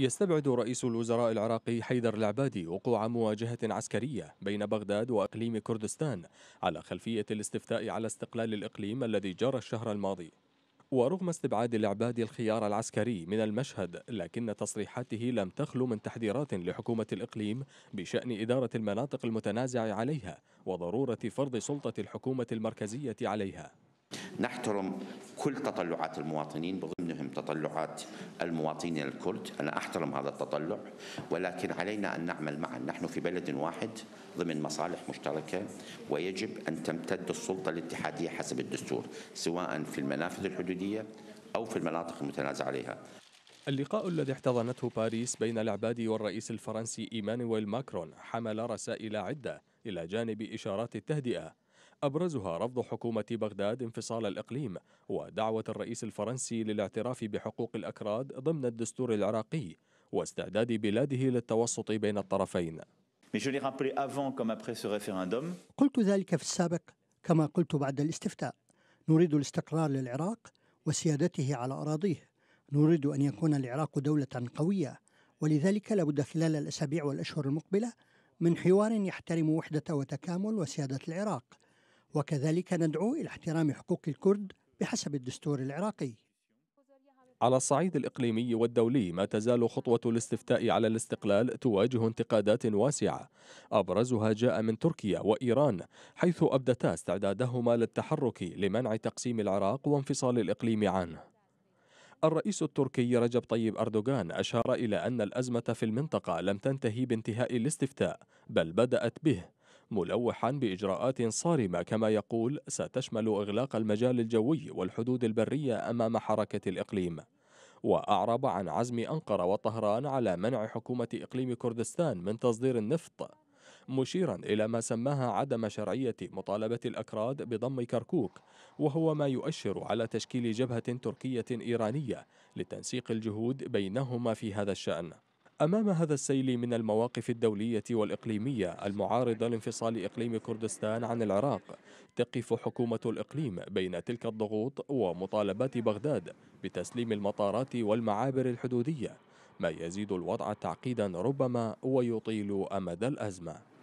يستبعد رئيس الوزراء العراقي حيدر العبادي وقوع مواجهة عسكرية بين بغداد وأقليم كردستان على خلفية الاستفتاء على استقلال الإقليم الذي جرى الشهر الماضي ورغم استبعاد العبادي الخيار العسكري من المشهد لكن تصريحاته لم تخلو من تحذيرات لحكومة الإقليم بشأن إدارة المناطق المتنازع عليها وضرورة فرض سلطة الحكومة المركزية عليها نحترم كل تطلعات المواطنين بضمنهم تطلعات المواطنين الكرد أنا أحترم هذا التطلع ولكن علينا أن نعمل معا نحن في بلد واحد ضمن مصالح مشتركة ويجب أن تمتد السلطة الاتحادية حسب الدستور سواء في المنافذ الحدودية أو في المناطق المتنازع عليها اللقاء الذي احتضنته باريس بين العبادي والرئيس الفرنسي إيمانويل ماكرون حمل رسائل عدة إلى جانب إشارات التهدئة أبرزها رفض حكومة بغداد انفصال الإقليم ودعوة الرئيس الفرنسي للاعتراف بحقوق الأكراد ضمن الدستور العراقي واستعداد بلاده للتوسط بين الطرفين قلت ذلك في السابق كما قلت بعد الاستفتاء نريد الاستقرار للعراق وسيادته على أراضيه نريد أن يكون العراق دولة قوية ولذلك لابد خلال الأسابيع والأشهر المقبلة من حوار يحترم وحدة وتكامل وسيادة العراق وكذلك ندعو إلى احترام حقوق الكرد بحسب الدستور العراقي على الصعيد الإقليمي والدولي ما تزال خطوة الاستفتاء على الاستقلال تواجه انتقادات واسعة أبرزها جاء من تركيا وإيران حيث أبدتا استعدادهما للتحرك لمنع تقسيم العراق وانفصال الإقليم عنه الرئيس التركي رجب طيب أردوغان أشار إلى أن الأزمة في المنطقة لم تنتهي بانتهاء الاستفتاء بل بدأت به ملوحا بإجراءات صارمة كما يقول ستشمل إغلاق المجال الجوي والحدود البرية أمام حركة الإقليم وأعرب عن عزم أنقرة وطهران على منع حكومة إقليم كردستان من تصدير النفط مشيرا إلى ما سماها عدم شرعية مطالبة الأكراد بضم كركوك وهو ما يؤشر على تشكيل جبهة تركية إيرانية لتنسيق الجهود بينهما في هذا الشأن أمام هذا السيل من المواقف الدولية والإقليمية المعارضة لانفصال إقليم كردستان عن العراق تقف حكومة الإقليم بين تلك الضغوط ومطالبات بغداد بتسليم المطارات والمعابر الحدودية ما يزيد الوضع تعقيدا ربما ويطيل أمد الأزمة